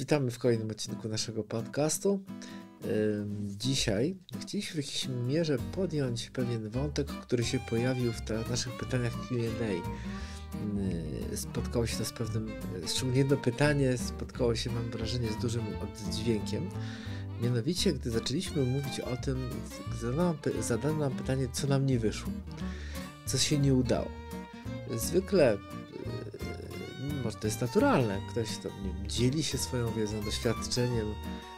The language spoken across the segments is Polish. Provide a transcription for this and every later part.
Witamy w kolejnym odcinku naszego podcastu. Dzisiaj chcieliśmy w jakiejś mierze podjąć pewien wątek, który się pojawił w naszych pytaniach QA. Spotkało się to z pewnym, szczególnie jedno pytanie spotkało się, mam wrażenie, z dużym oddźwiękiem. Mianowicie, gdy zaczęliśmy mówić o tym, zadano, zadano nam pytanie, co nam nie wyszło, co się nie udało. Zwykle może to jest naturalne. Ktoś, kto nie, dzieli się swoją wiedzą, doświadczeniem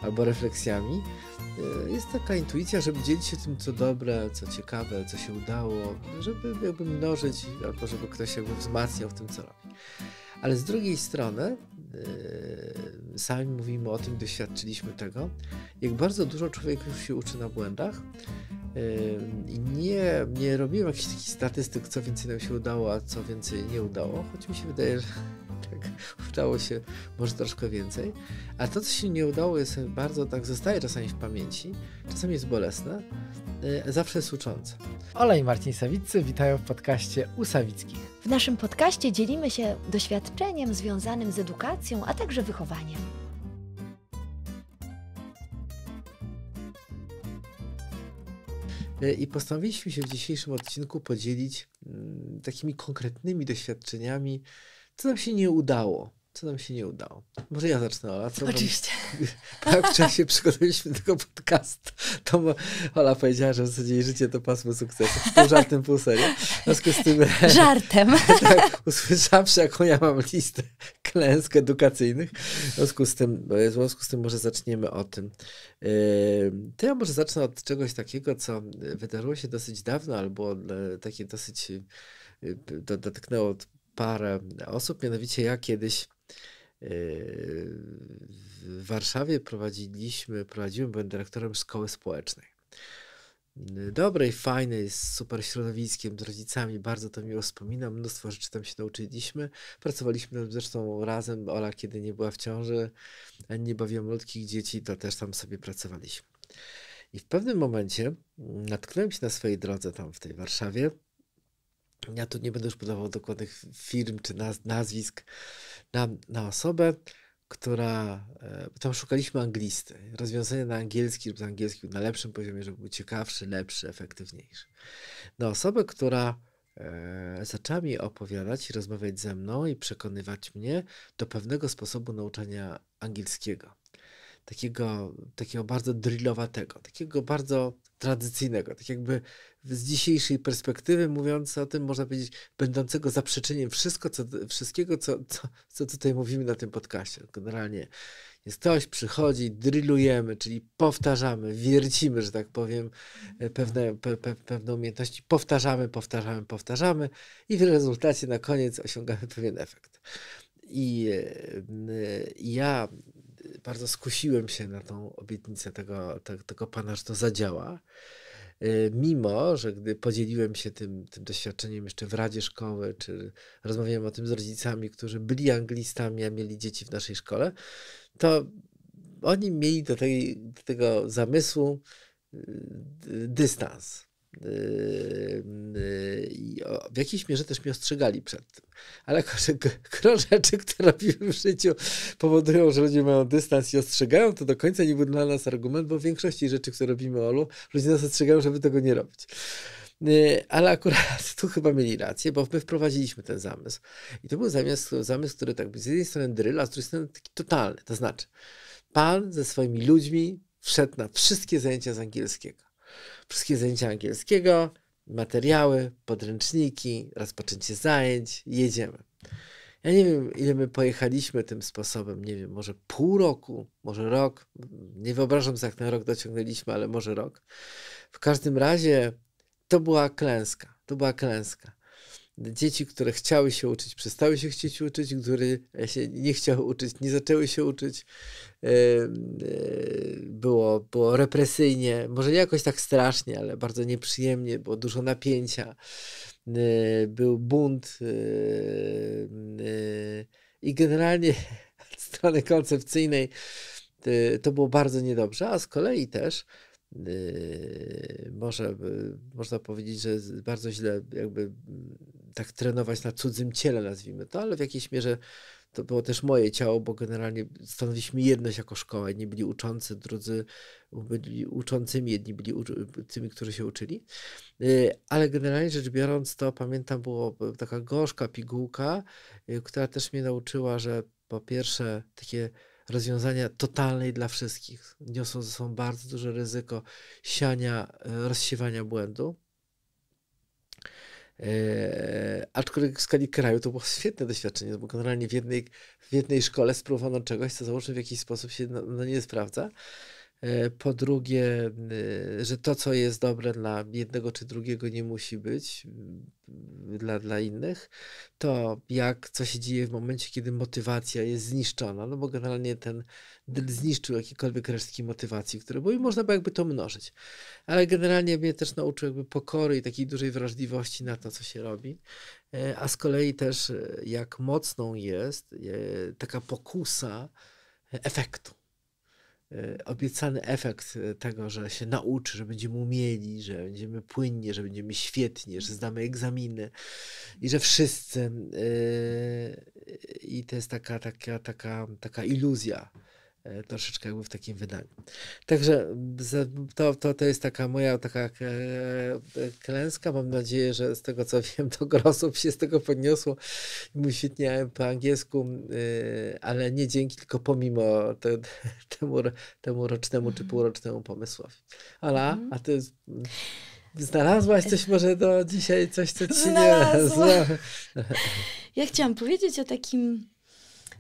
albo refleksjami, e, jest taka intuicja, żeby dzielić się tym, co dobre, co ciekawe, co się udało, żeby jakby mnożyć, albo żeby ktoś jakby wzmacniał w tym, co robi. Ale z drugiej strony, yy, sami mówimy o tym, doświadczyliśmy tego, jak bardzo dużo człowiek już się uczy na błędach. E, I nie, nie robiłem jakichś takich statystyk, co więcej nam się udało, a co więcej nie udało, choć mi się wydaje, że tak udało się może troszkę więcej. A to, co się nie udało, jest bardzo tak, zostaje czasami w pamięci, czasami jest bolesne, e, zawsze jest uczące. Ola i Marcin Sawiccy witają w podcaście u Sawickich. W naszym podcaście dzielimy się doświadczeniem związanym z edukacją, a także wychowaniem. E, I postanowiliśmy się w dzisiejszym odcinku podzielić mm, takimi konkretnymi doświadczeniami co nam się nie udało? Co nam się nie udało? Może ja zacznę, Ola. Co Oczywiście. Tak, w czasie przygotowaliśmy tego podcastu, to Ola powiedziała, że w zasadzie jej życie to pasmo sukcesu. Pół żartem, pół serio. W związku z tym... Żartem. tak, usłyszawszy, jaką ja mam listę klęsk edukacyjnych. W związku z tym, w związku z tym może zaczniemy o tym. Yy, to ja może zacznę od czegoś takiego, co wydarzyło się dosyć dawno, albo e, takie dosyć e, dotknęło parę osób. Mianowicie ja kiedyś e, w Warszawie prowadziliśmy, prowadziłem, byłem dyrektorem szkoły społecznej. Dobrej, fajnej, z super środowiskiem, z rodzicami, bardzo to miło wspominam, mnóstwo rzeczy tam się nauczyliśmy. Pracowaliśmy zresztą razem, Ola kiedy nie była w ciąży, ani nie bawiła malutkich dzieci, to też tam sobie pracowaliśmy. I w pewnym momencie natknąłem się na swojej drodze tam w tej Warszawie ja tu nie będę już podawał dokładnych firm czy nazwisk, na, na osobę, która, e, tam szukaliśmy anglisty, rozwiązanie na angielski lub angielski na lepszym poziomie, żeby był ciekawszy, lepszy, efektywniejszy. Na osobę, która e, zaczęła mi opowiadać i rozmawiać ze mną i przekonywać mnie do pewnego sposobu nauczania angielskiego takiego, takiego bardzo drillowatego, takiego bardzo tradycyjnego, tak jakby z dzisiejszej perspektywy mówiąc o tym, można powiedzieć, będącego zaprzeczeniem wszystko, co, wszystkiego, co, co, co tutaj mówimy na tym podcaście. Generalnie jest ktoś, przychodzi, drillujemy, czyli powtarzamy, wiercimy, że tak powiem, e, pewne, pe, pe, pewne umiejętności, powtarzamy, powtarzamy, powtarzamy i w rezultacie na koniec osiągamy pewien efekt. I, i e, e, ja bardzo skusiłem się na tą obietnicę tego, tego pana, że to zadziała. Y, mimo, że gdy podzieliłem się tym, tym doświadczeniem jeszcze w Radzie Szkoły, czy rozmawiałem o tym z rodzicami, którzy byli anglistami, a mieli dzieci w naszej szkole, to oni mieli do, tej, do tego zamysłu y, dystans. Yy, yy, i w jakiejś mierze też mnie ostrzegali przed tym. Ale rzeczy, które robimy w życiu, powodują, że ludzie mają dystans i ostrzegają, to do końca nie był dla nas argument, bo w większości rzeczy, które robimy, Olu, ludzie nas ostrzegają, żeby tego nie robić. Yy, ale akurat tu chyba mieli rację, bo my wprowadziliśmy ten zamysł. I to był zamysł, zamysł który tak z jednej strony dryl, a z drugiej strony taki totalny. To znaczy, pan ze swoimi ludźmi wszedł na wszystkie zajęcia z angielskiego Wszystkie zajęcia angielskiego, materiały, podręczniki, rozpoczęcie zajęć, jedziemy. Ja nie wiem, ile my pojechaliśmy tym sposobem, nie wiem, może pół roku, może rok. Nie wyobrażam sobie, jak ten rok dociągnęliśmy, ale może rok. W każdym razie to była klęska, to była klęska dzieci, które chciały się uczyć, przestały się chcieć uczyć, które się nie chciały uczyć, nie zaczęły się uczyć. E, e, było, było represyjnie, może nie jakoś tak strasznie, ale bardzo nieprzyjemnie, było dużo napięcia, e, był bunt i generalnie od strony koncepcyjnej to było bardzo niedobrze, a z kolei też może można powiedzieć, że bardzo źle jakby tak trenować na cudzym ciele, nazwijmy to, ale w jakiejś mierze to było też moje ciało, bo generalnie stanowiliśmy jedność jako szkoła. Jedni byli uczący, drudzy byli uczącymi, jedni byli tymi, którzy się uczyli. Y, ale generalnie rzecz biorąc, to pamiętam, była e, taka gorzka pigułka, y, która też mnie nauczyła, że po pierwsze takie rozwiązania totalnej dla wszystkich niosą ze sobą bardzo duże ryzyko siania, e, rozsiewania błędu E, aczkolwiek w skali kraju to było świetne doświadczenie, bo generalnie w jednej, w jednej szkole spróbowano czegoś, co załóżmy w jakiś sposób się no, no nie sprawdza. E, po drugie, y, że to, co jest dobre dla jednego czy drugiego, nie musi być y, dla, dla innych. To, jak co się dzieje w momencie, kiedy motywacja jest zniszczona, no bo generalnie ten zniszczył jakiekolwiek resztki motywacji, które były i można by jakby to mnożyć. Ale generalnie mnie też nauczył jakby pokory i takiej dużej wrażliwości na to, co się robi. E, a z kolei też, jak mocną jest e, taka pokusa efektu E, obiecany efekt e, tego, że się nauczy, że będziemy umieli, że będziemy płynnie, że będziemy świetnie, że zdamy egzaminy i że wszyscy. E, I to jest taka, taka, taka, taka iluzja E, troszeczkę jakby w takim wydaniu. Także to, to, to jest taka moja taka e, e, klęska. Mam nadzieję, że z tego co wiem, to grosów się z tego podniosło. Mówi świetnie po angielsku, ale nie dzięki, tylko pomimo te, temu, temu rocznemu czy półrocznemu pomysłowi. Ola, mhm. a ty znalazłaś coś może do dzisiaj, coś co ci Znalazła. nie... Ja chciałam powiedzieć o takim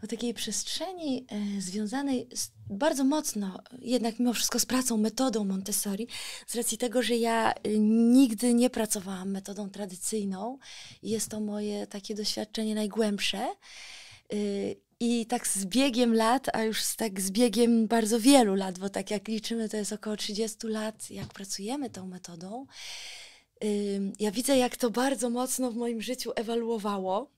o takiej przestrzeni e, związanej z, bardzo mocno, jednak mimo wszystko z pracą, metodą Montessori, z racji tego, że ja e, nigdy nie pracowałam metodą tradycyjną. Jest to moje takie doświadczenie najgłębsze. E, I tak z biegiem lat, a już z, tak z biegiem bardzo wielu lat, bo tak jak liczymy, to jest około 30 lat, jak pracujemy tą metodą. Ja widzę, jak to bardzo mocno w moim życiu ewaluowało.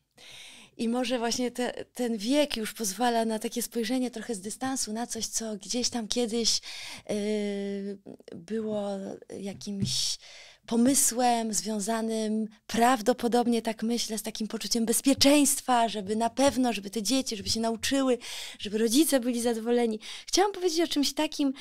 I może właśnie te, ten wiek już pozwala na takie spojrzenie trochę z dystansu, na coś, co gdzieś tam kiedyś yy, było jakimś pomysłem związanym prawdopodobnie, tak myślę, z takim poczuciem bezpieczeństwa, żeby na pewno, żeby te dzieci, żeby się nauczyły, żeby rodzice byli zadowoleni. Chciałam powiedzieć o czymś takim,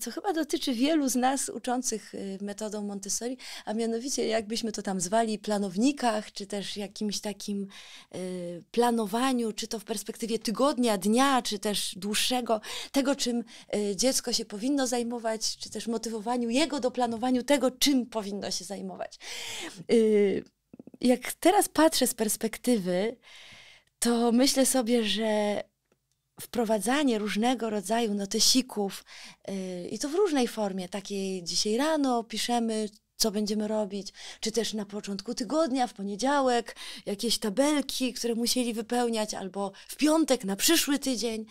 co chyba dotyczy wielu z nas uczących y, metodą Montessori, a mianowicie jakbyśmy to tam zwali, planownikach, czy też jakimś takim y, planowaniu, czy to w perspektywie tygodnia, dnia, czy też dłuższego, tego, czym y, dziecko się powinno zajmować, czy też motywowaniu jego do planowania tego, czym powinno się zajmować. Y, jak teraz patrzę z perspektywy, to myślę sobie, że wprowadzanie różnego rodzaju notesików y, i to w różnej formie, takiej dzisiaj rano piszemy, co będziemy robić, czy też na początku tygodnia, w poniedziałek, jakieś tabelki, które musieli wypełniać, albo w piątek na przyszły tydzień.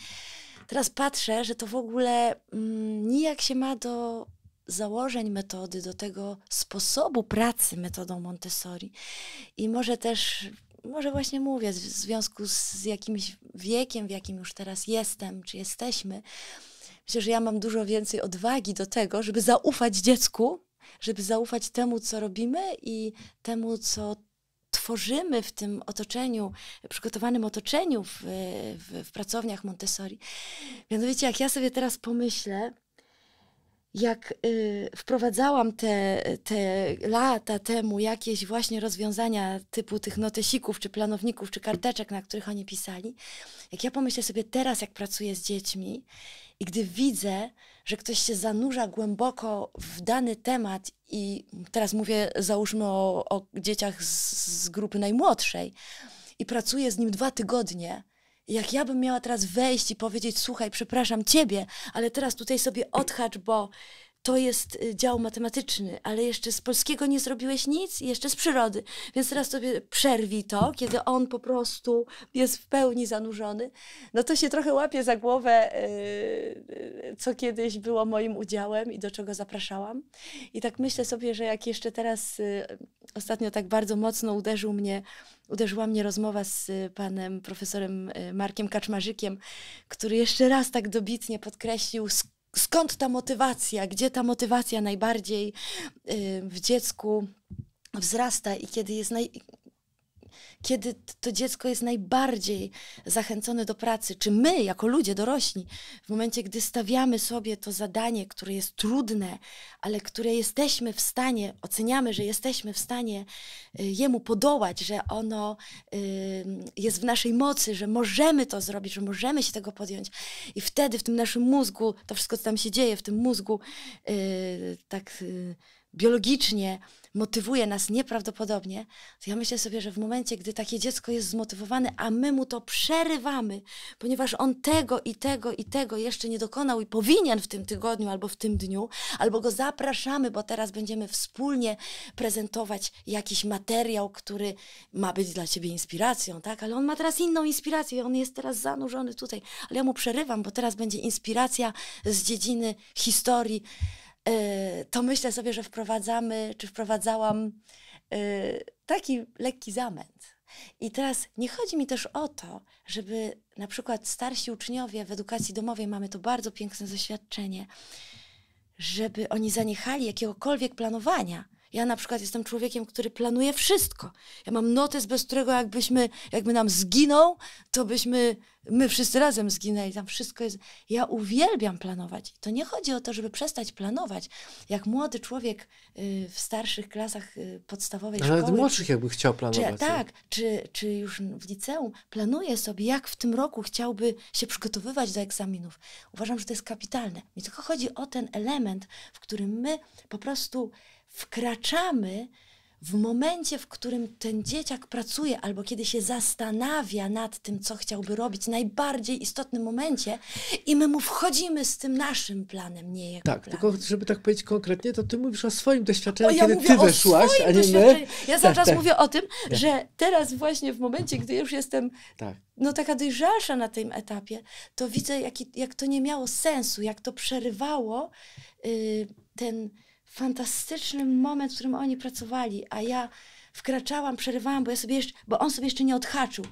Teraz patrzę, że to w ogóle mm, nijak się ma do założeń metody, do tego sposobu pracy metodą Montessori. I może też, może właśnie mówię, w związku z jakimś wiekiem, w jakim już teraz jestem, czy jesteśmy, myślę, że ja mam dużo więcej odwagi do tego, żeby zaufać dziecku, żeby zaufać temu, co robimy i temu, co tworzymy w tym otoczeniu, przygotowanym otoczeniu w, w, w pracowniach Montessori. Mianowicie, jak ja sobie teraz pomyślę, jak y, wprowadzałam te, te lata temu jakieś właśnie rozwiązania typu tych notesików, czy planowników, czy karteczek, na których oni pisali, jak ja pomyślę sobie teraz, jak pracuję z dziećmi i gdy widzę, że ktoś się zanurza głęboko w dany temat i teraz mówię załóżmy o, o dzieciach z, z grupy najmłodszej i pracuję z nim dwa tygodnie, jak ja bym miała teraz wejść i powiedzieć, słuchaj, przepraszam ciebie, ale teraz tutaj sobie odhacz, bo to jest y, dział matematyczny, ale jeszcze z polskiego nie zrobiłeś nic, jeszcze z przyrody. Więc teraz sobie przerwij to, kiedy on po prostu jest w pełni zanurzony. No to się trochę łapie za głowę, y, y, co kiedyś było moim udziałem i do czego zapraszałam. I tak myślę sobie, że jak jeszcze teraz ostatnio tak bardzo mocno uderzył mnie uderzyła mnie rozmowa z y, panem profesorem y, Markiem Kaczmarzykiem, który jeszcze raz tak dobitnie podkreślił, skąd ta motywacja, gdzie ta motywacja najbardziej y, w dziecku wzrasta i kiedy jest naj, kiedy to dziecko jest najbardziej zachęcone do pracy, czy my, jako ludzie dorośli, w momencie, gdy stawiamy sobie to zadanie, które jest trudne, ale które jesteśmy w stanie, oceniamy, że jesteśmy w stanie y, jemu podołać, że ono y, jest w naszej mocy, że możemy to zrobić, że możemy się tego podjąć. I wtedy w tym naszym mózgu, to wszystko, co tam się dzieje, w tym mózgu, y, tak biologicznie, motywuje nas nieprawdopodobnie, to ja myślę sobie, że w momencie, gdy takie dziecko jest zmotywowane, a my mu to przerywamy, ponieważ on tego i tego i tego jeszcze nie dokonał i powinien w tym tygodniu albo w tym dniu, albo go zapraszamy, bo teraz będziemy wspólnie prezentować jakiś materiał, który ma być dla ciebie inspiracją, tak? Ale on ma teraz inną inspirację, on jest teraz zanurzony tutaj, ale ja mu przerywam, bo teraz będzie inspiracja z dziedziny historii Y, to myślę sobie, że wprowadzamy, czy wprowadzałam y, taki lekki zamęt. I teraz nie chodzi mi też o to, żeby na przykład starsi uczniowie w edukacji domowej, mamy to bardzo piękne doświadczenie, żeby oni zaniechali jakiegokolwiek planowania, ja na przykład jestem człowiekiem, który planuje wszystko. Ja mam notes, bez którego jakbyśmy, jakby nam zginął, to byśmy my wszyscy razem zginęli. Tam wszystko jest. Ja uwielbiam planować. To nie chodzi o to, żeby przestać planować. Jak młody człowiek y, w starszych klasach y, podstawowej szkoły. Nawet młodszych jakby chciał planować. Czy, tak, czy, czy już w liceum planuje sobie, jak w tym roku chciałby się przygotowywać do egzaminów. Uważam, że to jest kapitalne. Nie tylko chodzi o ten element, w którym my po prostu wkraczamy w momencie, w którym ten dzieciak pracuje albo kiedy się zastanawia nad tym, co chciałby robić, najbardziej istotnym momencie i my mu wchodzimy z tym naszym planem, nie jego Tak, planem. tylko żeby tak powiedzieć konkretnie, to ty mówisz o swoim doświadczeniu, o, ja kiedy ty weszłaś, a nie my. Ja cały tak, czas tak, mówię o tym, tak. że teraz właśnie w momencie, gdy już jestem tak. no taka dojrzalsza na tym etapie, to widzę, jak, jak to nie miało sensu, jak to przerywało yy, ten fantastyczny moment, w którym oni pracowali, a ja wkraczałam, przerywałam, bo, ja sobie jeszcze, bo on sobie jeszcze nie odhaczył.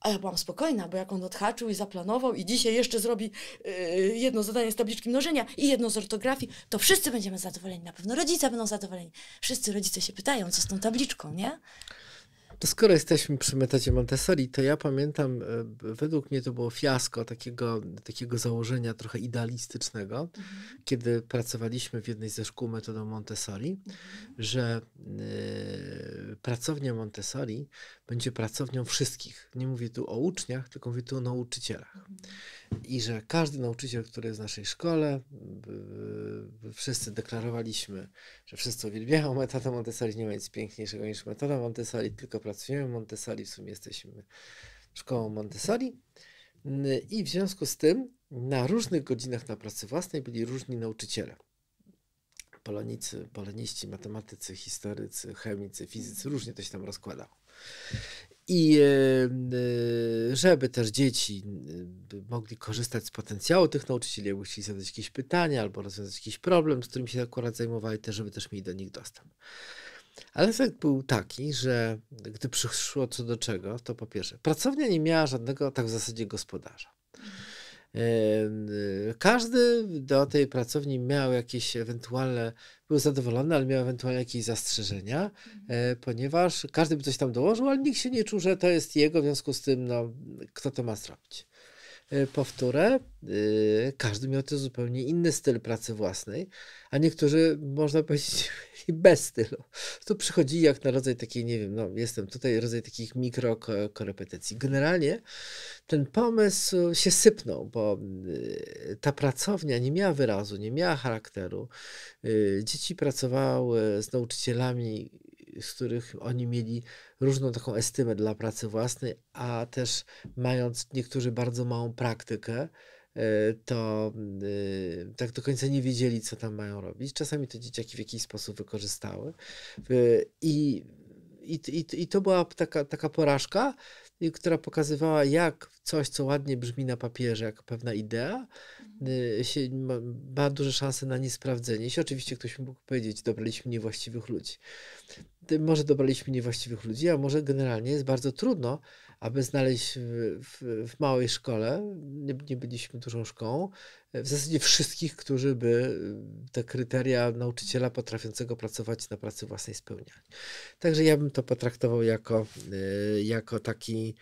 A ja byłam spokojna, bo jak on odhaczył i zaplanował i dzisiaj jeszcze zrobi yy, jedno zadanie z tabliczki mnożenia i jedno z ortografii, to wszyscy będziemy zadowoleni, na pewno rodzice będą zadowoleni. Wszyscy rodzice się pytają, co z tą tabliczką, nie? To skoro jesteśmy przy metodzie Montessori, to ja pamiętam, e, według mnie to było fiasko takiego, takiego założenia trochę idealistycznego, mhm. kiedy pracowaliśmy w jednej ze szkół metodą Montessori, mhm. że y, pracownia Montessori będzie pracownią wszystkich. Nie mówię tu o uczniach, tylko mówię tu o nauczycielach. Mhm i że każdy nauczyciel, który jest w naszej szkole, wszyscy deklarowaliśmy, że wszyscy uwielbiają metodę Montessori, nie ma nic piękniejszego niż metoda Montessori, tylko pracujemy Montessori, w sumie jesteśmy szkołą Montessori. I w związku z tym na różnych godzinach na pracy własnej byli różni nauczyciele. Polonicy, poloniści, matematycy, historycy, chemicy, fizycy, różnie to się tam rozkładało. I e, żeby też dzieci e, mogli korzystać z potencjału tych nauczycieli, jakby chcieli zadać jakieś pytania albo rozwiązać jakiś problem, z którym się akurat zajmowali, też żeby też mieli do nich dostęp. Ale efekt był taki, że gdy przyszło co do czego, to po pierwsze, pracownia nie miała żadnego tak w zasadzie gospodarza. Mhm. Yy, każdy do tej pracowni miał jakieś ewentualne, był zadowolony, ale miał ewentualnie jakieś zastrzeżenia, mhm. yy, ponieważ każdy by coś tam dołożył, ale nikt się nie czuł, że to jest jego, w związku z tym, no, kto to ma zrobić. Y, powtórę, y, każdy miał też zupełnie inny styl pracy własnej, a niektórzy, można powiedzieć, bez stylu. Tu przychodzi jak na rodzaj takiej, nie wiem, no jestem tutaj, rodzaj takich mikrokorepetycji. Generalnie ten pomysł się sypnął, bo y, ta pracownia nie miała wyrazu, nie miała charakteru. Dzieci pracowały z nauczycielami, z których oni mieli różną taką estymę dla pracy własnej, a też mając niektórzy bardzo małą praktykę, e, to e, tak do końca nie wiedzieli, co tam mają robić. Czasami te dzieciaki w jakiś sposób wykorzystały. E, I, i, i, i to była taka, taka porażka, która pokazywała, jak coś, co ładnie brzmi na papierze, jak pewna idea, mhm. się, ma, ma duże szanse na niesprawdzenie. się oczywiście ktoś mógł powiedzieć, dobraliśmy niewłaściwych ludzi może dobraliśmy niewłaściwych ludzi, a może generalnie jest bardzo trudno, aby znaleźć w, w małej szkole, nie, nie, byliśmy dużą szkołą, w zasadzie wszystkich, którzy by y, te kryteria nauczyciela potrafiącego pracować na pracy własnej spełniali. Także ja bym to potraktował jako, y, jako taki,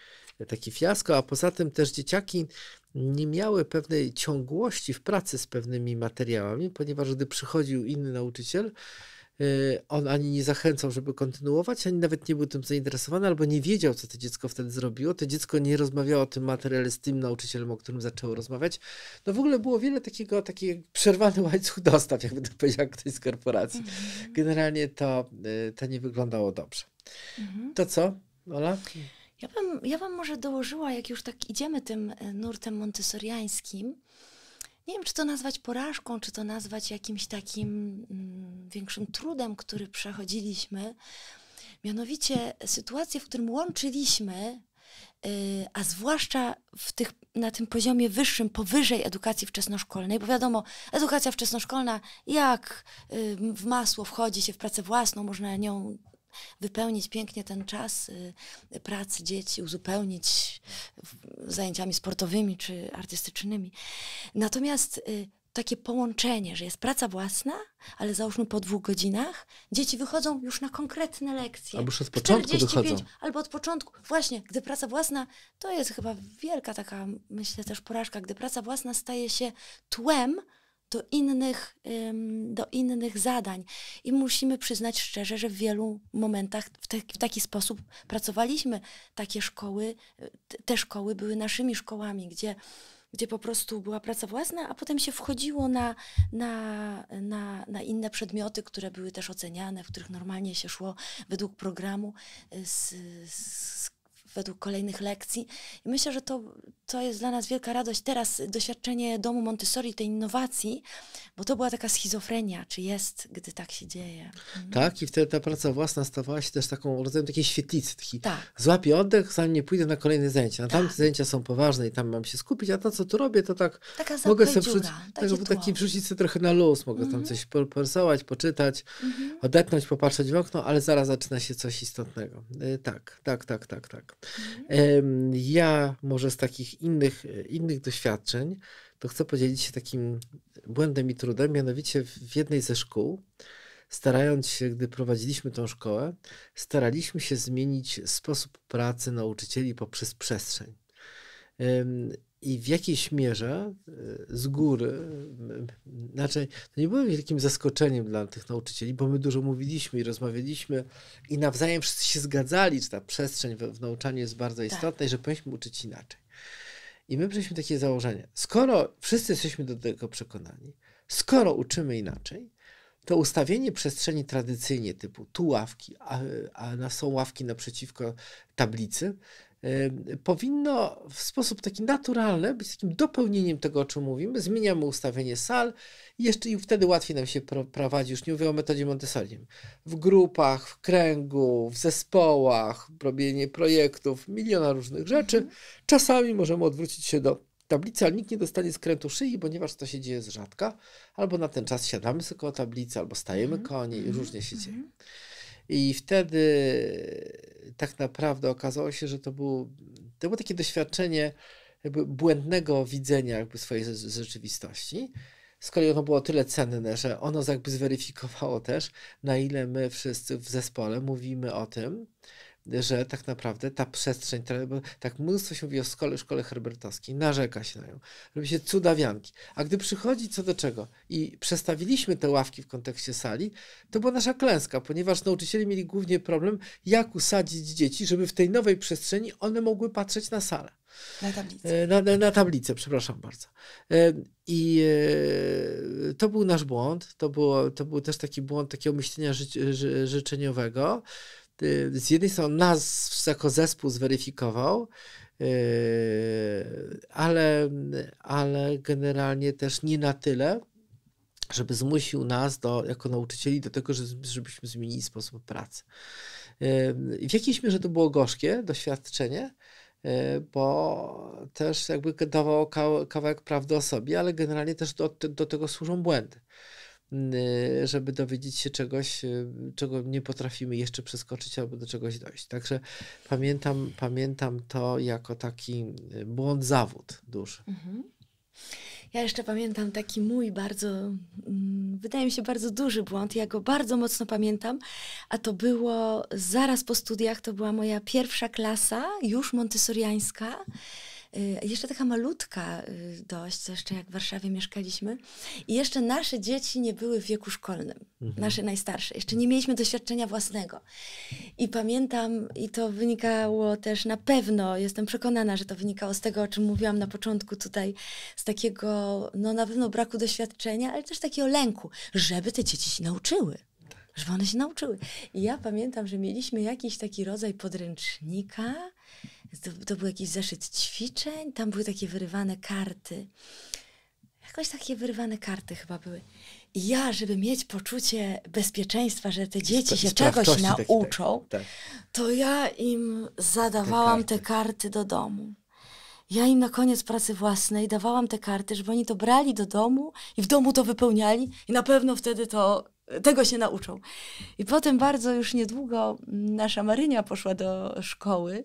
taki fiasko, a poza tym też dzieciaki nie miały pewnej ciągłości w pracy z pewnymi materiałami, ponieważ gdy przychodził inny nauczyciel, Y, on ani nie zachęcał, żeby kontynuować, ani nawet nie był tym zainteresowany, albo nie wiedział, co to dziecko wtedy zrobiło. To dziecko nie rozmawiało o tym materiale z tym nauczycielem, o którym zaczęło rozmawiać. No w ogóle było wiele takiego, taki przerwany łańcuch dostaw, jakby to powiedział ktoś z korporacji. Mhm. Generalnie to, y, to nie wyglądało dobrze. Mhm. To co, Ola? Ja bym, ja bym może dołożyła, jak już tak idziemy tym y, nurtem montessoriańskim, nie wiem, czy to nazwać porażką, czy to nazwać jakimś takim mm, większym trudem, który przechodziliśmy. Mianowicie sytuację, w którym łączyliśmy, yy, a zwłaszcza w tych, na tym poziomie wyższym, powyżej edukacji wczesnoszkolnej, bo wiadomo, edukacja wczesnoszkolna jak yy, w masło wchodzi się w pracę własną, można nią wypełnić pięknie ten czas y, pracy dzieci, uzupełnić zajęciami sportowymi czy artystycznymi. Natomiast y, takie połączenie, że jest praca własna, ale załóżmy po dwóch godzinach, dzieci wychodzą już na konkretne lekcje. Albo już od początku 45, wychodzą. Albo od początku. Właśnie, gdy praca własna, to jest chyba wielka taka, myślę, też porażka, gdy praca własna staje się tłem do innych, do innych zadań. I musimy przyznać szczerze, że w wielu momentach w, tak, w taki sposób pracowaliśmy. Takie szkoły, te szkoły były naszymi szkołami, gdzie gdzie po prostu była praca własna, a potem się wchodziło na, na, na, na, inne przedmioty, które były też oceniane, w których normalnie się szło według programu y, z, z według kolejnych lekcji. I myślę, że to, to jest dla nas wielka radość teraz, doświadczenie domu Montessori, tej innowacji, bo to była taka schizofrenia, czy jest, gdy tak się dzieje. Tak, i wtedy ta praca własna stawała się też taką rodzajem takiej świetlicy. Taki tak. Złapię oddech, zanim nie pójdę na kolejne zajęcia. Na tamte zajęcia są poważne i tam mam się skupić, a to, co tu robię, to tak Taka mogę sobie dziura, wrzucić, tak, taki wrzucić sobie trochę na luz, mogę mm -hmm. tam coś porysować, poczytać, mm -hmm. popatrzeć w okno, ale zaraz zaczyna się coś istotnego. tak, tak, tak, tak, tak. Mhm. Ja może z takich innych, innych doświadczeń, to chcę podzielić się takim błędem i trudem, mianowicie w jednej ze szkół, starając się, gdy prowadziliśmy tą szkołę, staraliśmy się zmienić sposób pracy nauczycieli poprzez przestrzeń i w jakiejś mierze y, z góry, y, znaczy to nie było wielkim zaskoczeniem dla tych nauczycieli, bo my dużo mówiliśmy i rozmawialiśmy i nawzajem wszyscy się zgadzali, że ta przestrzeń w, w nauczaniu jest bardzo tak. istotna tak. i że powinniśmy uczyć inaczej. I my przyjęliśmy takie założenie. Skoro wszyscy jesteśmy do tego przekonani, skoro uczymy inaczej, to ustawienie przestrzeni tradycyjnie typu tu ławki, a, a są ławki naprzeciwko tablicy, powinno w sposób taki naturalny być takim dopełnieniem tego, o czym mówimy. Zmieniamy ustawienie sal i jeszcze i wtedy łatwiej nam się prowadzi. Już nie mówię o metodzie Montessori. W grupach, w kręgu, w zespołach, robienie projektów, miliona różnych rzeczy. Mhm. Czasami możemy odwrócić się do tablicy, ale nikt nie dostanie skrętu szyi, ponieważ to się dzieje z rzadka. Albo na ten czas siadamy sobie koło tablicy, albo stajemy mhm. konie i różnie mhm. się dzieje. I wtedy tak naprawdę okazało się, że to było, to było takie doświadczenie jakby błędnego widzenia jakby swojej rzeczywistości. Z kolei ono było tyle cenne, że ono jakby zweryfikowało też, na ile my wszyscy w zespole mówimy o tym, że tak naprawdę ta przestrzeń, tak mnóstwo się mówi o szkole, szkole herbertowskiej, narzeka się na nią, robi się cudawianki. A gdy przychodzi co do czego i przestawiliśmy te ławki w kontekście sali, to była nasza klęska, ponieważ nauczyciele mieli głównie problem, jak usadzić dzieci, żeby w tej nowej przestrzeni one mogły patrzeć na salę. Na tablicę. E, na, na, na, tablicę, przepraszam bardzo. E, I e, to był nasz błąd, to, było, to był też taki błąd takiego myślenia ży, życzeniowego z jednej strony nas jako zespół zweryfikował, yy, ale, ale generalnie też nie na tyle, żeby zmusił nas do, jako nauczycieli do tego, żebyśmy zmienili sposób pracy. W jakiejś mierze to było gorzkie doświadczenie, yy, bo też jakby dawało kawałek prawdy o sobie, ale generalnie też do, do tego służą błędy. Y, żeby dowiedzieć się czegoś, y, czego nie potrafimy jeszcze przeskoczyć albo do czegoś dojść. Także pamiętam, pamiętam to jako taki y, błąd zawód duży. Mhm. Ja jeszcze pamiętam taki mój bardzo, mm, wydaje mi się, bardzo duży błąd. Ja go bardzo mocno pamiętam, a to było zaraz po studiach, to była moja pierwsza klasa, już montessoriańska. Y, jeszcze taka malutka y, dość, jeszcze jak w Warszawie mieszkaliśmy. I jeszcze nasze dzieci nie były w wieku szkolnym, mhm. nasze najstarsze. Jeszcze nie mieliśmy doświadczenia własnego. I pamiętam, i to wynikało też na pewno, jestem przekonana, że to wynikało z tego, o czym mówiłam na początku tutaj, z takiego, no na pewno braku doświadczenia, ale też takiego lęku, żeby te dzieci się nauczyły żeby one się nauczyły. I ja pamiętam, że mieliśmy jakiś taki rodzaj podręcznika, to, to był jakiś zeszyt ćwiczeń, tam były takie wyrywane karty. Jakoś takie wyrywane karty chyba były. I ja, żeby mieć poczucie bezpieczeństwa, że te dzieci się czegoś tak. nauczą, tak. to ja im zadawałam te karty. te karty do domu. Ja im na koniec pracy własnej dawałam te karty, żeby oni to brali do domu i w domu to wypełniali i na pewno wtedy to tego się nauczą. I potem bardzo już niedługo nasza Marynia poszła do szkoły.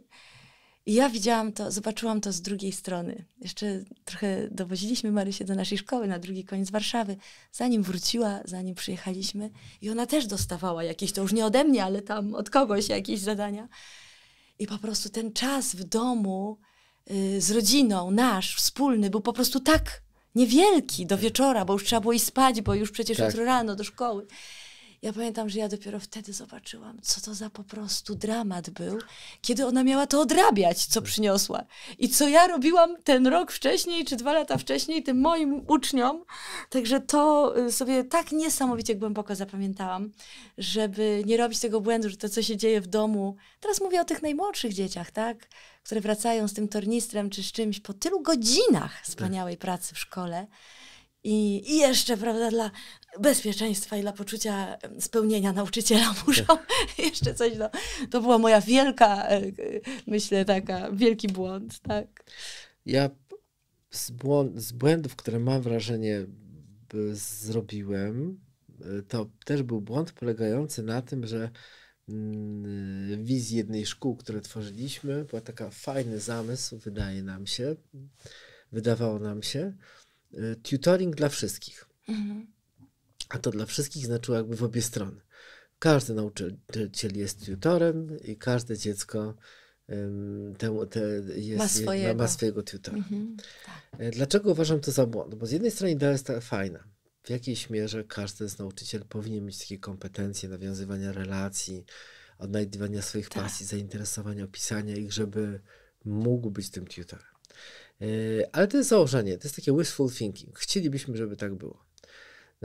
I ja widziałam to, zobaczyłam to z drugiej strony. Jeszcze trochę dowoziliśmy Marysię do naszej szkoły na drugi koniec Warszawy, zanim wróciła, zanim przyjechaliśmy. I ona też dostawała jakieś, to już nie ode mnie, ale tam od kogoś jakieś zadania. I po prostu ten czas w domu yy, z rodziną, nasz, wspólny, był po prostu tak niewielki do wieczora, bo już trzeba było i spać, bo już przecież tak. jutro rano do szkoły. Ja pamiętam, że ja dopiero wtedy zobaczyłam, co to za po prostu dramat był, kiedy ona miała to odrabiać, co przyniosła. I co ja robiłam ten rok wcześniej, czy dwa lata wcześniej, tym moim uczniom. Także to y, sobie tak niesamowicie głęboko zapamiętałam, żeby nie robić tego błędu, że to, co się dzieje w domu. Teraz mówię o tych najmłodszych dzieciach, tak? Które wracają z tym tornistrem czy z czymś po tylu godzinach wspaniałej pracy w szkole. I, I, jeszcze, prawda, dla bezpieczeństwa i dla poczucia spełnienia nauczyciela muszą tak. jeszcze coś. no To była moja wielka, e, e, myślę, taka, wielki błąd, tak. Ja z, z błędów, które mam wrażenie zrobiłem, e, to też był błąd polegający na tym, że mm, wizji jednej szkół, które tworzyliśmy, była taka fajny zamysł, wydaje nam się, wydawało nam się, tutoring dla wszystkich. Mhm. A to dla wszystkich znaczyło jakby w obie strony. Każdy nauczyciel jest tutorem i każde dziecko um, te jest, ma, swojego. ma, ma swojego tutora. Mhm, tak. E, dlaczego uważam to za błąd? Bo z jednej strony idea jest fajna. W jakiejś mierze każdy z nauczyciel powinien mieć takie kompetencje nawiązywania relacji, odnajdywania swoich tak. pasji, zainteresowań, opisania ich, żeby mógł być tym tutorem. E, ale to jest założenie, to jest takie wishful thinking. Chcielibyśmy, żeby tak było.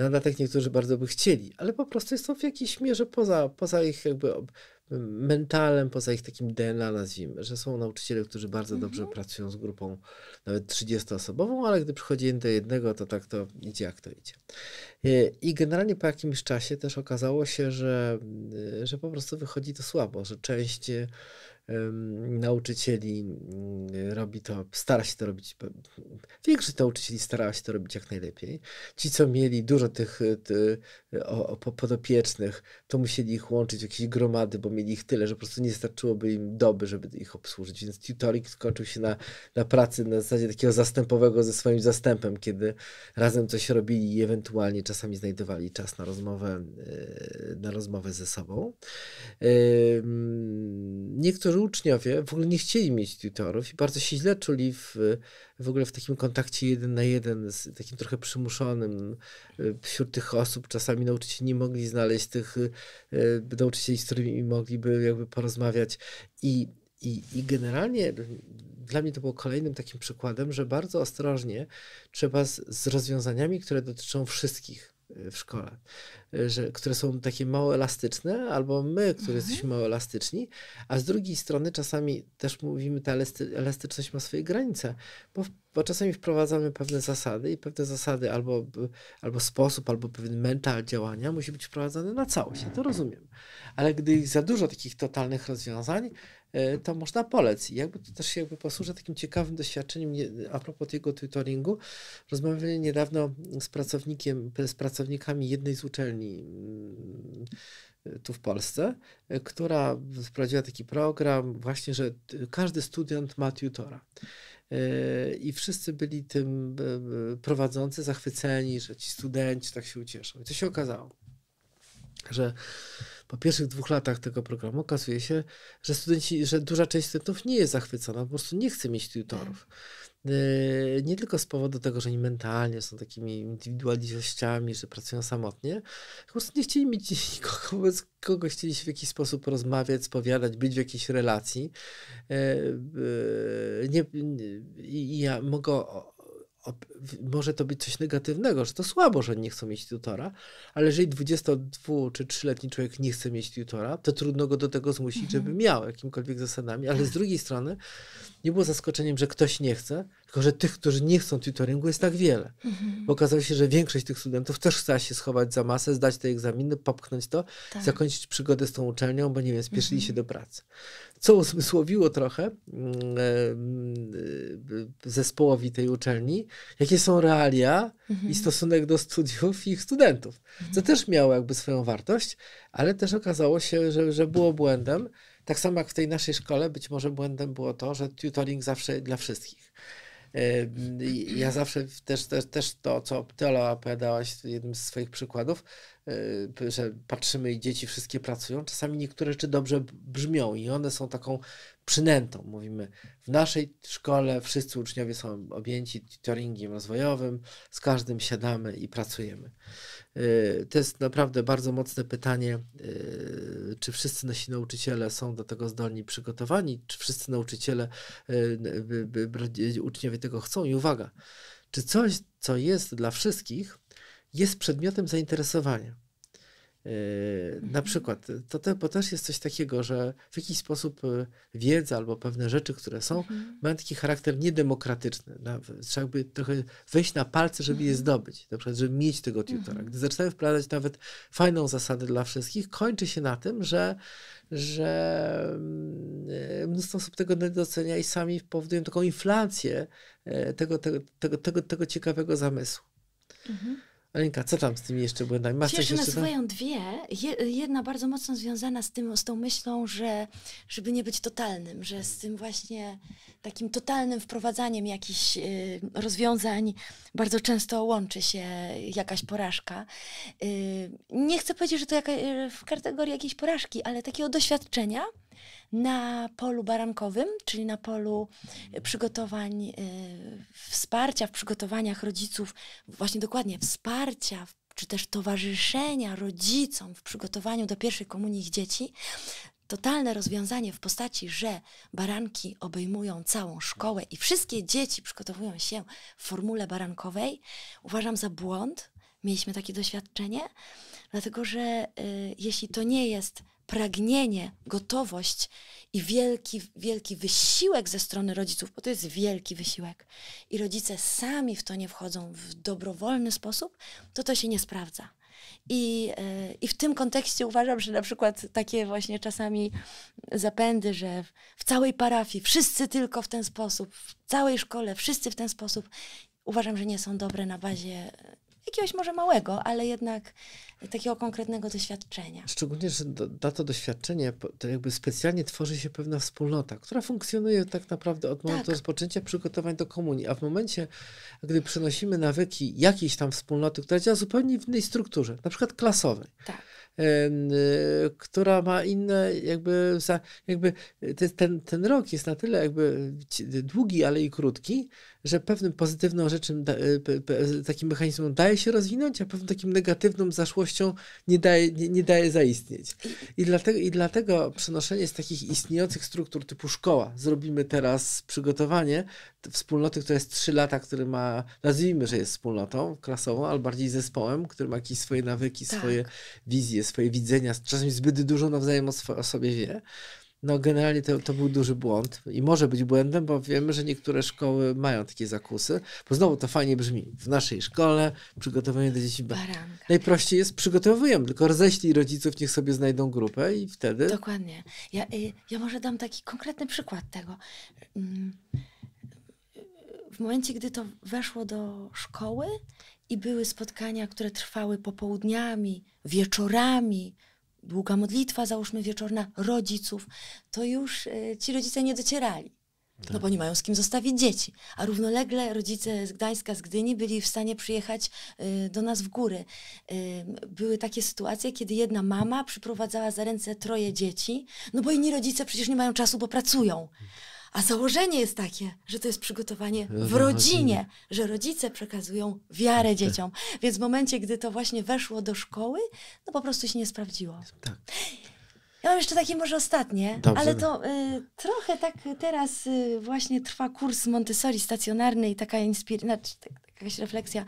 Na no, tak niektórzy bardzo by chcieli, ale po prostu jest to w jakiejś mierze poza, poza ich jakby mentalem, poza ich takim DNA, nazwijmy, że są nauczyciele, którzy bardzo mhm. dobrze pracują z grupą nawet 30-osobową, ale gdy przychodzi do jednego, to tak to idzie, jak to idzie. E, I generalnie po jakimś czasie też okazało się, że, e, że po prostu wychodzi to słabo, że część e, nauczycieli mm, robi to, stara się to robić, większość nauczycieli starała się to robić jak najlepiej. Ci, co mieli dużo tych, e, ty, o, o, podopiecznych, to musieli ich łączyć w jakieś gromady, bo mieli ich tyle, że po prostu nie starczyłoby im doby, żeby ich obsłużyć. Więc tutoring skończył się na, na pracy na zasadzie takiego zastępowego ze swoim zastępem, kiedy razem coś robili i ewentualnie czasami znajdowali czas na rozmowę, e, na rozmowę ze sobą. Niektórzy uczniowie w ogóle nie chcieli mieć tutorów i bardzo się źle czuli w, w ogóle w takim kontakcie jeden na jeden, z takim trochę przymuszonym. Y, wśród tych osób czasami nauczycieli nie mogli znaleźć tych y, y, nauczycieli, z którymi mogliby jakby porozmawiać. I, i, i generalnie dla mnie to było kolejnym takim przykładem, że bardzo ostrożnie trzeba z, z rozwiązaniami, które dotyczą wszystkich w szkole. Y, że, które są takie mało elastyczne, albo my, którzy mhm. jesteśmy mało elastyczni, a z drugiej strony czasami też mówimy, ta elastyczność ma swoje granice, bo, bo czasami wprowadzamy pewne zasady i pewne zasady albo, albo sposób, albo pewien mental działania musi być wprowadzany na całość, ja to rozumiem. Ale gdy jest za dużo takich totalnych rozwiązań, y, to można polec. I jakby to też się jakby posłużę takim ciekawym doświadczeniem a propos tego tutoringu. Rozmawiałem niedawno z pracownikiem, z pracownikami jednej z uczelni, Mm, tu w Polsce, która wprowadziła taki program właśnie, że każdy student ma tutora. E, I wszyscy byli tym e, e, prowadzący zachwyceni, że ci studenci tak się ucieszą. I co się okazało? Że po pierwszych dwóch latach tego programu okazuje się, że studenci, że duża część studentów nie jest zachwycona, po prostu nie chce mieć tutorów. Yy, nie tylko z powodu tego, że oni mentalnie są takimi indywidualnościami, że pracują samotnie, po prostu nie chcieli mieć nikogo, wobec kogo chcieli się w jakiś sposób rozmawiać, spowiadać, być w jakiejś relacji. Yy, yy, nie, I ja mogę może to być coś negatywnego, że to słabo, że nie chcą mieć tutora, ale jeżeli 22 czy 3-letni człowiek nie chce mieć tutora, to trudno go do tego zmusić, mhm. żeby miał jakimkolwiek zasadami, ale z drugiej strony nie było zaskoczeniem, że ktoś nie chce, tylko że tych, którzy nie chcą tutoringu jest tak wiele. Mhm. Bo okazało się, że większość tych studentów też chce się schować za masę, zdać te egzaminy, popchnąć to, tak. zakończyć przygodę z tą uczelnią, bo nie wiem, spieszyli mhm. się do pracy. Co uzmysłowiło trochę mm, e, mm, e, zespołowi tej uczelni, jakie są realia mhm. i stosunek do studiów i ich studentów. Co mhm. też miało jakby swoją wartość, ale też okazało się, że, że było błędem, tak samo jak w tej naszej szkole, być może błędem było to, że tutoring zawsze dla wszystkich. Ja zawsze też, też, też to, co Teola opowiadałaś, jednym z swoich przykładów, e, że patrzymy i dzieci wszystkie pracują. Czasami niektóre rzeczy dobrze brzmią i one są taką przynętą. Mówimy, w naszej szkole wszyscy uczniowie są objęci tutoringiem rozwojowym, z każdym siadamy i pracujemy. Y, to jest naprawdę bardzo mocne pytanie, y, czy wszyscy nasi nauczyciele są do tego zdolni, przygotowani, czy wszyscy nauczyciele, y, uczniowie tego chcą. I uwaga, czy coś, co jest dla wszystkich, jest przedmiotem zainteresowania. Na przykład, to, te, też jest coś takiego, że w jakiś sposób wiedza albo pewne rzeczy, które są, mhm. mają taki charakter niedemokratyczny. Trzeba by trochę wejść na palce, żeby mhm. je zdobyć, na przykład, żeby mieć tego tutora. Gdy zaczynamy wprowadzać nawet fajną zasadę dla wszystkich, kończy się na tym, że, że mnóstwo osób tego nie docenia i sami powodują taką inflację tego, tego, tego, tego, tego ciekawego zamysłu. Mhm. Alinka, co tam z tymi jeszcze błędami? Masz Cieszę coś jeszcze tam? dwie. Jedna bardzo mocno związana z, tym, z tą myślą, że żeby nie być totalnym, że z tym właśnie takim totalnym wprowadzaniem jakichś y, rozwiązań bardzo często łączy się jakaś porażka. Y, nie chcę powiedzieć, że to jaka, y, w kategorii jakiejś porażki, ale takiego doświadczenia, na polu barankowym, czyli na polu e, przygotowań, e, wsparcia w przygotowaniach rodziców, właśnie dokładnie wsparcia czy też towarzyszenia rodzicom w przygotowaniu do pierwszej komunii ich dzieci, totalne rozwiązanie w postaci, że baranki obejmują całą szkołę i wszystkie dzieci przygotowują się w formule barankowej, uważam za błąd. Mieliśmy takie doświadczenie, dlatego że y, jeśli to nie jest pragnienie, gotowość i wielki, wielki wysiłek ze strony rodziców, bo to jest wielki wysiłek, i rodzice sami w to nie wchodzą w dobrowolny sposób, to to się nie sprawdza. I, e, I w tym kontekście uważam, że na przykład takie właśnie czasami zapędy, że w całej parafii wszyscy tylko w ten sposób, w całej szkole wszyscy w ten sposób, uważam, że nie są dobre na bazie jakiegoś może małego, ale jednak takiego konkretnego doświadczenia. Szczególnie, że da to doświadczenie to jakby specjalnie tworzy się pewna wspólnota, która funkcjonuje tak naprawdę od momentu tak. rozpoczęcia przygotowań do komunii, a w momencie, gdy przenosimy nawyki jakiejś tam wspólnoty, która działa zupełnie w innej strukturze, na przykład klasowej, tak. E, która ma inne jakby, jakby e, ten, ten rok jest na tyle jakby długi, ale i krótki, że pewnym pozytywną rzeczą, y, takim mechanizmem, daje się rozwinąć, a pewną takim negatywną zaszłością nie daje, nie, nie daje zaistnieć. I dlatego, I dlatego przenoszenie z takich istniejących struktur typu szkoła, zrobimy teraz przygotowanie wspólnoty, która jest 3 lata, który ma, nazwijmy, że jest wspólnotą klasową, albo bardziej zespołem, który ma jakieś swoje nawyki, tak. swoje wizje, swoje widzenia, czasem zbyt dużo nawzajem o, o sobie wie, no generalnie to, to był duży błąd i może być błędem, bo wiemy, że niektóre szkoły mają takie zakusy, bo znowu to fajnie brzmi. W naszej szkole przygotowanie do dzieci Baranka. Najprościej jest przygotowujemy, tylko roześlij rodziców, niech sobie znajdą grupę i wtedy... Dokładnie. Ja, y, ja może dam taki konkretny przykład tego. Mm, w momencie, gdy to weszło do szkoły i były spotkania, które trwały popołudniami, wieczorami, długa modlitwa, załóżmy wieczorna rodziców, to już e, ci rodzice nie docierali. No tak. No bo nie mają z kim zostawić dzieci. A równolegle rodzice z Gdańska, z Gdyni byli w stanie przyjechać e, do nas w góry. E, były takie sytuacje, kiedy jedna mama przyprowadzała za ręce troje dzieci, no bo inni rodzice przecież nie mają czasu, bo pracują. A założenie jest takie, że to jest przygotowanie w rodzinie, że rodzice przekazują wiarę tak. dzieciom. Więc w momencie, gdy to właśnie weszło do szkoły, no po prostu się nie sprawdziło. Tak. Ja mam jeszcze takie może ostatnie, Dobrze. ale to y, trochę tak teraz y, właśnie trwa kurs Montessori stacjonarny i taka inspiracja, znaczy, tak, jakaś refleksja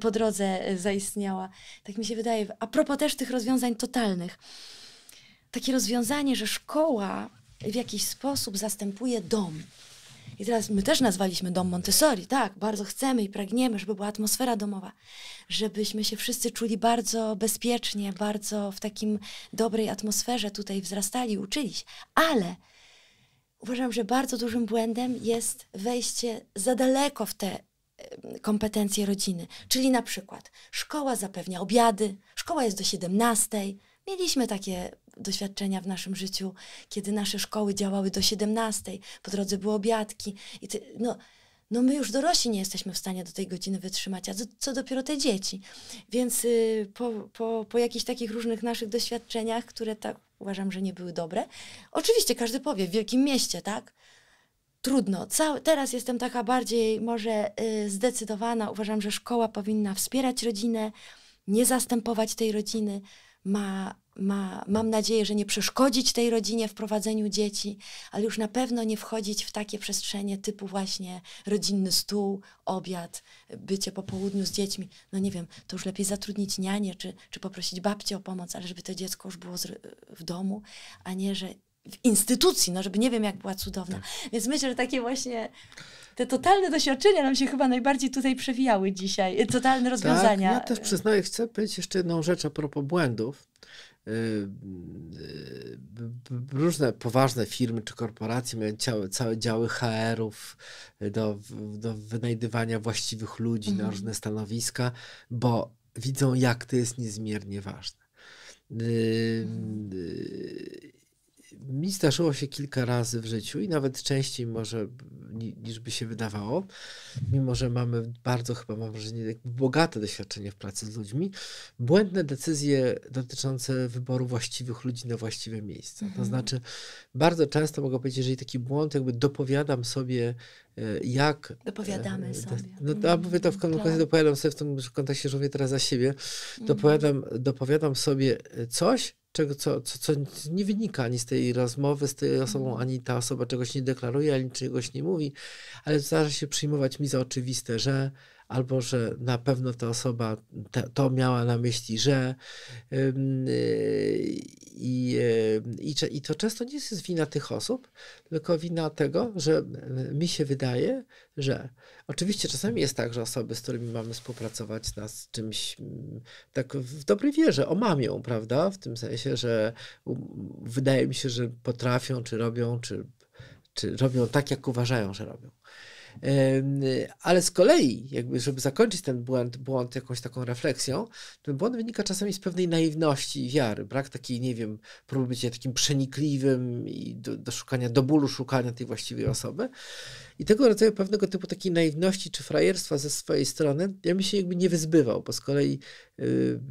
po drodze y, zaistniała. Tak mi się wydaje. A propos też tych rozwiązań totalnych. Takie rozwiązanie, że szkoła w jakiś sposób zastępuje dom. I teraz my też nazwaliśmy dom Montessori, tak, bardzo chcemy i pragniemy, żeby była atmosfera domowa, żebyśmy się wszyscy czuli bardzo bezpiecznie, bardzo w takim dobrej atmosferze tutaj wzrastali, uczyli się, ale uważam, że bardzo dużym błędem jest wejście za daleko w te kompetencje rodziny. Czyli na przykład szkoła zapewnia obiady, szkoła jest do 17. Mieliśmy takie doświadczenia w naszym życiu, kiedy nasze szkoły działały do 17, po drodze były obiadki i ty, no, no my już dorośli nie jesteśmy w stanie do tej godziny wytrzymać, a co, co dopiero te dzieci. Więc y, po, po, po jakichś takich różnych naszych doświadczeniach, które tak uważam, że nie były dobre, oczywiście każdy powie, w wielkim mieście, tak? Trudno. teraz jestem taka bardziej może y, zdecydowana. Uważam, że szkoła powinna wspierać rodzinę, nie zastępować tej rodziny. Ma ma, mam nadzieję, że nie przeszkodzić tej rodzinie w prowadzeniu dzieci, ale już na pewno nie wchodzić w takie przestrzenie typu właśnie rodzinny stół, obiad, bycie po południu z dziećmi. No nie wiem, to już lepiej zatrudnić nianie czy, czy poprosić babcię o pomoc, ale żeby to dziecko już było z, w domu, a nie, że w instytucji, no żeby nie wiem, jak była cudowna. Tak. Więc myślę, że takie właśnie te totalne doświadczenia nam się chyba najbardziej tutaj przewijały dzisiaj, totalne tak, rozwiązania. Tak, ja też przyznaję, chcę powiedzieć jeszcze jedną rzecz a propos błędów, Y, y, y, różne poważne firmy czy korporacje mają całe, całe działy HR-ów do, do wynajdywania właściwych ludzi mhm. na różne stanowiska, bo widzą, jak to jest niezmiernie ważne. Mhm. Mi zdarzyło się kilka razy w życiu i nawet częściej może niż by się wydawało, mimo że mamy bardzo chyba, mam wrażenie, bogate doświadczenie w pracy z ludźmi, błędne decyzje dotyczące wyboru właściwych ludzi na właściwe miejsca. To mhm. znaczy, bardzo często mogę powiedzieć, jeżeli taki błąd, jakby dopowiadam sobie, e, jak... E, Dopowiadamy sobie. No, no, a mówię to w mhm. kontekście, tak. dopowiadam sobie w tym kontekście, że mówię teraz za siebie, mhm. dopowiadam, dopowiadam sobie e, coś, czego, co, co, co nie wynika ani z tej rozmowy z tej osobą, mhm. ani ta osoba czegoś nie deklaruje, ani czegoś nie mówi, ale zdarza się przyjmować mi za oczywiste, że albo że na pewno ta osoba te, to miała na myśli, że yy, i, yy, i to często nie jest wina tych osób, tylko wina tego, że yy, mi się wydaje, że oczywiście czasami jest tak, że osoby, z którymi mamy współpracować nas czymś mm, tak w dobrej wierze, omamią, prawda? W tym sensie, że wydaje mi się, że potrafią, czy robią, czy, czy robią tak, jak uważają, że robią. Ale z kolei, jakby, żeby zakończyć ten błąd, błąd jakąś taką refleksją, ten błąd wynika czasami z pewnej naiwności i wiary, brak takiej, nie wiem, próby bycia takim przenikliwym i do, do szukania, do bólu szukania tej właściwej osoby. I tego rodzaju pewnego typu takiej naiwności czy frajerstwa ze swojej strony, ja bym się jakby nie wyzbywał, bo z kolei y,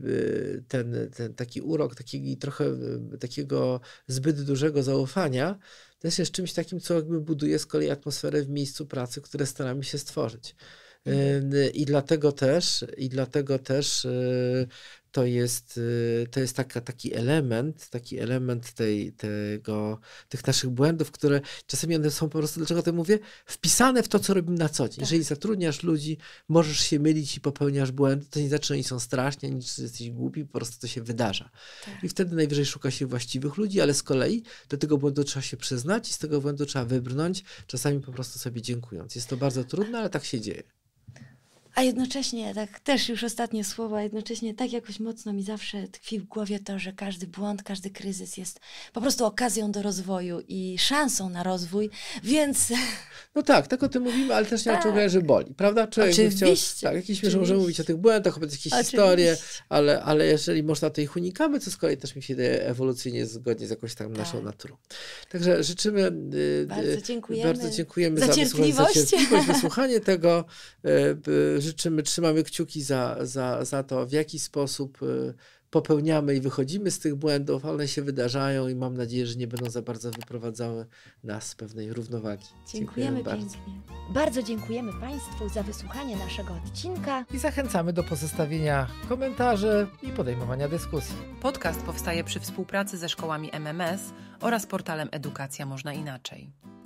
y, ten, ten taki urok takiego, trochę y, takiego zbyt dużego zaufania, też jest czymś takim, co jakby buduje z kolei atmosferę w miejscu pracy, które staramy się stworzyć. Mhm. I dlatego też, i dlatego też y, to jest, y, to jest taka, taki element, taki element tej, tego, tych naszych błędów, które czasami one są po prostu, dlaczego to mówię, wpisane w to, co robimy na co dzień. Tak. Jeżeli zatrudniasz ludzi, możesz się mylić i popełniasz błędy, to nie znaczy, że oni są straszni, ani że jesteś głupi, po prostu to się wydarza. Tak. I wtedy najwyżej szuka się właściwych ludzi, ale z kolei do tego błędu trzeba się przyznać i z tego błędu trzeba wybrnąć, czasami po prostu sobie dziękując. Jest to bardzo trudne, ale tak się dzieje. A jednocześnie, tak też już ostatnie słowa, jednocześnie tak jakoś mocno mi zawsze tkwi w głowie to, że każdy błąd, każdy kryzys jest po prostu okazją do rozwoju i szansą na rozwój, więc... No tak, tak o tym mówimy, ale też nie tak. ciągle, że boli, prawda? Człowiek Oczywiście. Chciał, tak, jakiś że możemy mówić o tych błędach, opowiadać jakieś Oczywiście. historie, ale, ale jeżeli można, to ich unikamy, co z kolei też mi się daje ewolucyjnie zgodnie z jakąś tam tak. naszą naturą. Także życzymy... Y, bardzo y, dziękujemy. Bardzo dziękujemy za, cierpliwość. za cierpliwość, wysłuchanie tego, y, życzymy, trzymamy kciuki za, za, za to, w jaki sposób y, popełniamy i wychodzimy z tych błędów, one się wydarzają i mam nadzieję, że nie będą za bardzo wyprowadzały nas z pewnej równowagi. Dziękujemy, dziękujemy bardzo. Pięknie. Bardzo dziękujemy Państwu za wysłuchanie naszego odcinka i zachęcamy do pozostawienia komentarzy i podejmowania dyskusji. Podcast powstaje przy współpracy ze szkołami MMS oraz portalem Edukacja Można Inaczej.